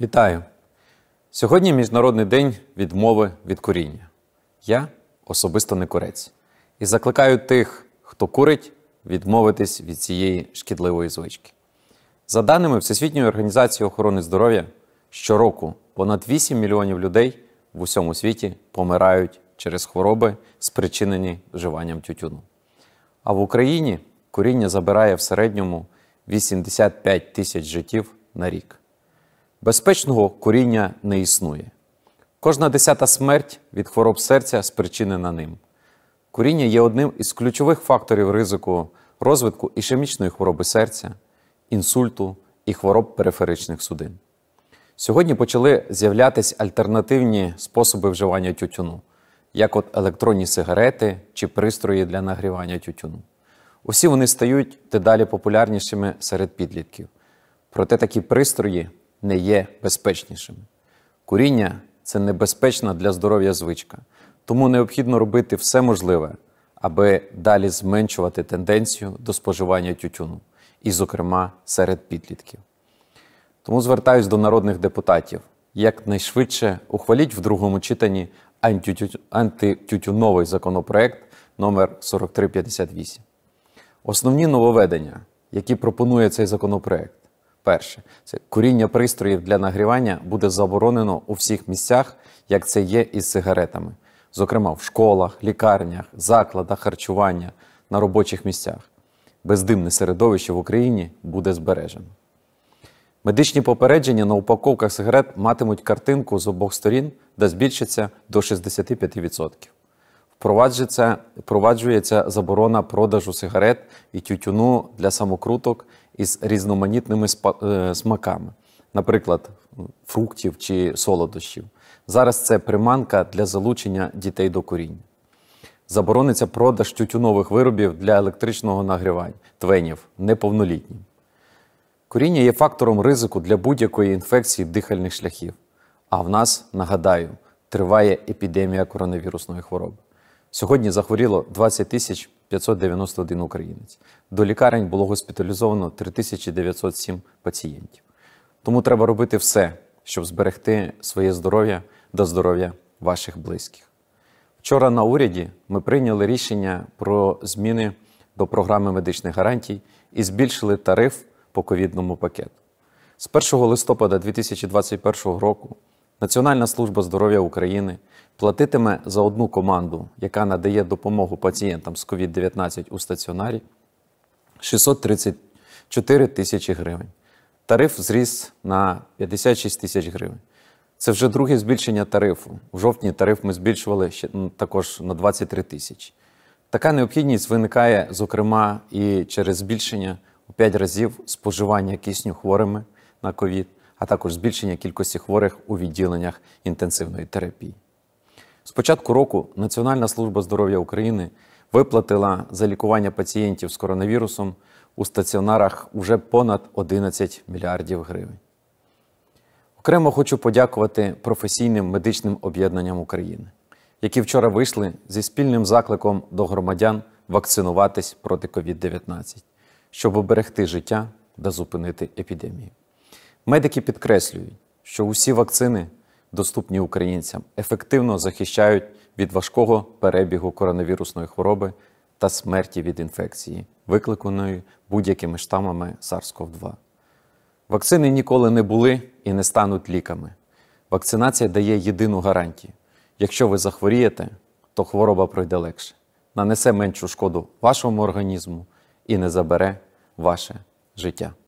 Вітаю! Сьогодні Міжнародний день відмови від куріння. Я особисто не курець і закликаю тих, хто курить, відмовитись від цієї шкідливої звички. За даними Всесвітньої організації охорони здоров'я, щороку понад 8 мільйонів людей в усьому світі помирають через хвороби, спричинені вживанням тютюну. А в Україні куріння забирає в середньому 85 тисяч життів на рік. Безпечного коріння не існує. Кожна десята смерть від хвороб серця спричинена ним. Коріння є одним із ключових факторів ризику розвитку ішемічної хвороби серця, інсульту і хвороб периферичних судин. Сьогодні почали з'являтися альтернативні способи вживання тютюну, як от електронні сигарети чи пристрої для нагрівання тютюну. Усі вони стають дедалі популярнішими серед підлітків. Проте такі пристрої не є безпечнішими. Куріння це небезпечна для здоров'я звичка, тому необхідно робити все можливе, аби далі зменшувати тенденцію до споживання тютюну, і, зокрема, серед підлітків. Тому звертаюсь до народних депутатів якнайшвидше ухваліть в другому читанні антитютюновий законопроект номер 4358 Основні нововведення, які пропонує цей законопроект, Перше, це куріння пристроїв для нагрівання буде заборонено у всіх місцях, як це є із сигаретами, зокрема в школах, лікарнях, закладах харчування, на робочих місцях. Бездимне середовище в Україні буде збережено. Медичні попередження на упаковках сигарет матимуть картинку з обох сторін, де збільшиться до 65%. Впроваджується впроваджується заборона продажу сигарет і тютюну для самокруток із різноманітними е, смаками, наприклад, фруктів чи солодощів. Зараз це приманка для залучення дітей до коріння. Заборониться продаж тютюнових виробів для електричного нагрівання твенів неповнолітнім. Куріння є фактором ризику для будь-якої інфекції дихальних шляхів. А в нас, нагадаю, триває епідемія коронавірусної хвороби. Сьогодні захворіло 20 тисяч 591 українець. До лікарень було госпіталізовано 3907 пацієнтів. Тому треба робити все, щоб зберегти своє здоров'я та здоров'я ваших близьких. Вчора на уряді ми прийняли рішення про зміни до програми медичних гарантій і збільшили тариф по ковідному пакету. З 1 листопада 2021 року Національна служба здоров'я України платитиме за одну команду, яка надає допомогу пацієнтам з COVID-19 у стаціонарі 634 тисячі гривень. Тариф зріс на 56 тисяч гривень. Це вже друге збільшення тарифу. У жовтні тариф ми збільшували ще також на 23 тисячі. Така необхідність виникає, зокрема, і через збільшення у 5 разів споживання кисню хворими на ковід а також збільшення кількості хворих у відділеннях інтенсивної терапії. З початку року Національна служба здоров'я України виплатила за лікування пацієнтів з коронавірусом у стаціонарах уже понад 11 мільярдів гривень. Окремо хочу подякувати професійним медичним об'єднанням України, які вчора вийшли зі спільним закликом до громадян вакцинуватись проти COVID-19, щоб оберегти життя та зупинити епідемію. Медики підкреслюють, що усі вакцини, доступні українцям, ефективно захищають від важкого перебігу коронавірусної хвороби та смерті від інфекції, викликаної будь-якими штамами SARS-CoV-2. Вакцини ніколи не були і не стануть ліками. Вакцинація дає єдину гарантію: якщо ви захворієте, то хвороба пройде легше, нанесе меншу шкоду вашому організму і не забере ваше життя.